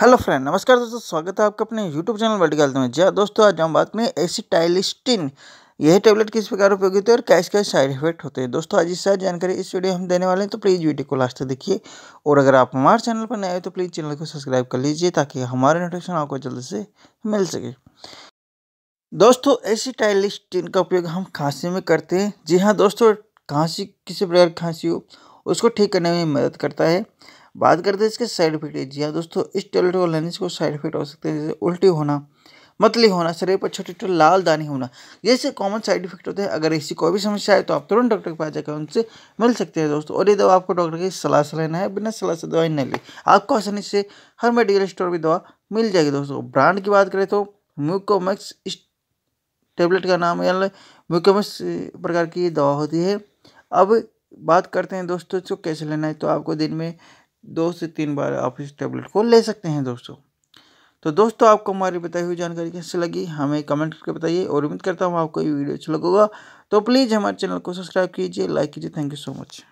hello friend नमस्कार दोस्तों स्वागत है आपका अपने यूट्यूब चैनल वर्टिकल में जी हाँ, दोस्तों आज हम बात में एसिटाइलिस्टिन यह टैबलेट किस प्रकार उपयोगी होते हैं और क्या इसके साइड इफेक्ट होते हैं दोस्तों आज इस सारी जानकारी इस वीडियो हम देने वाले हैं तो प्लीज़ वीडियो को लास्ट तक देखिए और अगर आप हमारे चैनल पर नए हो तो प्लीज़ चैनल को सब्सक्राइब कर लीजिए ताकि हमारे नोटिफिकेशन आपको जल्दी से मिल सके दोस्तों एसिटाइलिस्टिन का उपयोग हम खांसी में करते हैं जी हाँ दोस्तों खांसी किसी प्रकार की खांसी हो उसको ठीक करने में मदद करता है बात करते हैं इसके साइड इफेक्ट जी हाँ दोस्तों इस टेबलेट को लेने से कुछ साइड इफेक्ट हो सकते हैं जैसे उल्टी होना मतली होना शरीर पर छोटे छोटे लाल दाने होना जैसे कॉमन साइड इफेक्ट होते हैं अगर ऐसी कोई भी समस्या है तो आप तुरंत डॉक्टर के पास जाकर उनसे मिल सकते हैं दोस्तों और ये दवा आपको डॉक्टर की सलाह से लेना है बिना सलाह से दवाई नहीं ली आपको आसानी से हर मेडिकल स्टोर में दवा मिल जाएगी दोस्तों ब्रांड की बात करें तो म्यूकोमैक्स इस टेबलेट का नाम यानी म्यूकोमैक्स प्रकार की दवा होती है अब बात करते हैं दोस्तों इसको कैसे लेना है तो आपको दिन में दो से तीन बार आप इस टेबलेट को ले सकते हैं दोस्तों तो दोस्तों आपको हमारी बताई हुई जानकारी कैसे लगी हमें कमेंट करके बताइए और उम्मीद करता हूँ आपको ये वीडियो अच्छा लगेगा तो प्लीज़ हमारे चैनल को सब्सक्राइब कीजिए लाइक कीजिए थैंक यू सो मच